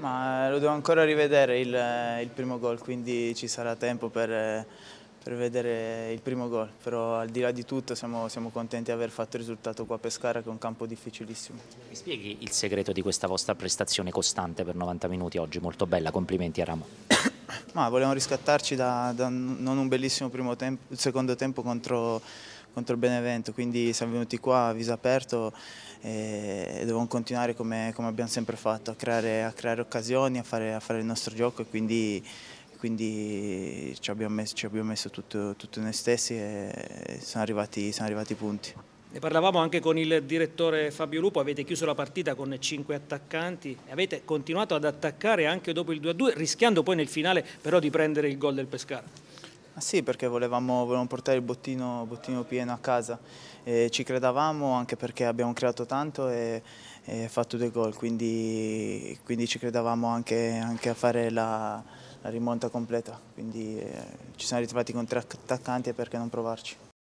Ma eh, lo devo ancora rivedere il, eh, il primo gol, quindi ci sarà tempo per, eh, per, vedere il primo gol. Però al di là di tutto siamo, siamo contenti di aver fatto il risultato qua a Pescara che è un campo difficilissimo. Mi spieghi il segreto di questa vostra prestazione costante per 90 minuti oggi? Molto bella, complimenti a Ramo. Ma volevamo riscattarci da, da non un bellissimo primo tempo, secondo tempo contro contro il Benevento, quindi siamo venuti qua a viso aperto e, e dovevamo continuare come, come, abbiamo sempre fatto, a creare, a creare occasioni, a fare, a fare, il nostro gioco e quindi, quindi ci, abbiamo messo, ci abbiamo messo, tutto, tutto noi stessi e sono arrivati, sono arrivati i punti. Ne parlavamo anche con il direttore Fabio Lupo, avete chiuso la partita con 5 attaccanti, e avete continuato ad attaccare anche dopo il 2-2, rischiando poi nel finale però di prendere il gol del Pescara. Ah sì, perché volevamo, volevamo portare il bottino, bottino, pieno a casa. E ci credevamo anche perché abbiamo creato tanto e, e fatto due gol, quindi, quindi ci credevamo anche, anche a fare la, la, rimonta completa. Quindi eh, ci siamo ritrovati con tre attaccanti e perché non provarci.